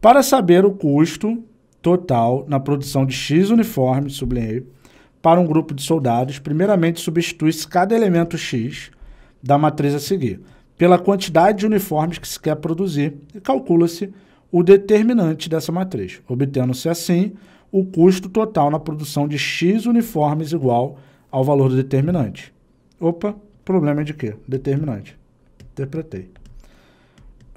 Para saber o custo total na produção de X uniformes, sublinhei, para um grupo de soldados, primeiramente substitui-se cada elemento X da matriz a seguir pela quantidade de uniformes que se quer produzir e calcula-se o determinante dessa matriz, obtendo-se assim o custo total na produção de X uniformes igual ao valor do determinante. Opa, problema de quê? Determinante. Interpretei.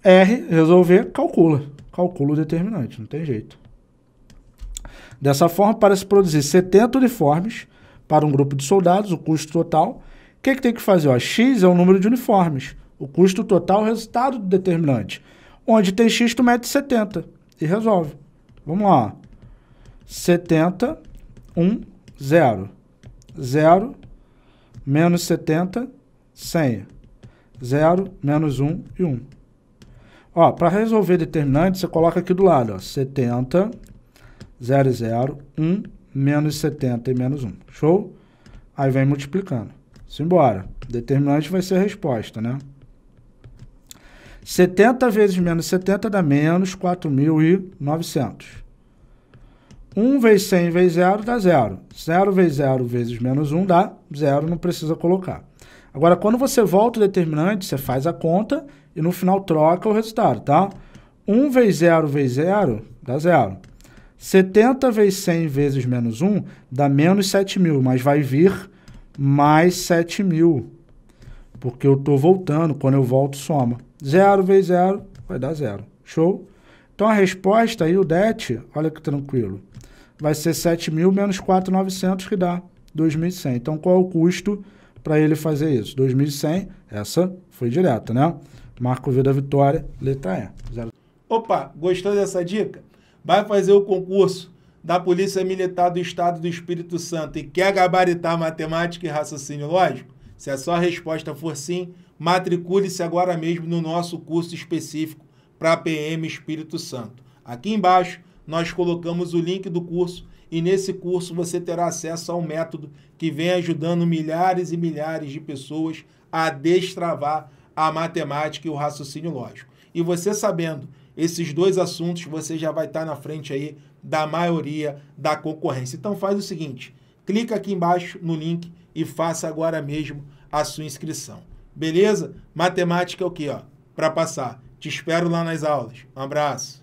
R, resolver, calcula. Calcula o determinante, não tem jeito. Dessa forma, para se produzir 70 uniformes para um grupo de soldados, o custo total, o que, que tem que fazer? Ó, X é o número de uniformes, o custo total é o resultado do determinante. Onde tem X, tu mete 70 e resolve. Vamos lá. 70, 1, 0. 0, menos 70, 100. 0, menos 1 e 1. Ó, para resolver determinante, você coloca aqui do lado, ó, 70, 0, 0, 1, menos 70 e menos 1. Show? Aí vem multiplicando. Simbora. Determinante vai ser a resposta, né? 70 vezes menos 70 dá menos 4.900. 1 vezes 100 vezes 0 dá 0. 0 vezes 0 vezes menos 1 dá 0, não precisa colocar. Agora, quando você volta o determinante, você faz a conta e no final troca o resultado, tá? 1 vezes 0 vezes 0 dá 0. 70 vezes 100 vezes menos 1 dá menos 7.000, mas vai vir mais 7.000, Porque eu estou voltando, quando eu volto soma. 0 vezes 0 vai dar 0. Show? Então a resposta aí, o DET, olha que tranquilo, vai ser 7.000 menos 4.900 que dá 2.100. Então qual é o custo para ele fazer isso. 2100, essa foi direta, né? Marco V da Vitória, letra E. Zero. Opa, gostou dessa dica? Vai fazer o concurso da Polícia Militar do Estado do Espírito Santo e quer gabaritar matemática e raciocínio lógico? Se a sua resposta for sim, matricule-se agora mesmo no nosso curso específico para PM Espírito Santo. Aqui embaixo nós colocamos o link do curso e nesse curso você terá acesso a um método que vem ajudando milhares e milhares de pessoas a destravar a matemática e o raciocínio lógico. E você sabendo esses dois assuntos, você já vai estar na frente aí da maioria da concorrência. Então faz o seguinte, clica aqui embaixo no link e faça agora mesmo a sua inscrição. Beleza? Matemática é o que, ó? Para passar. Te espero lá nas aulas. Um abraço.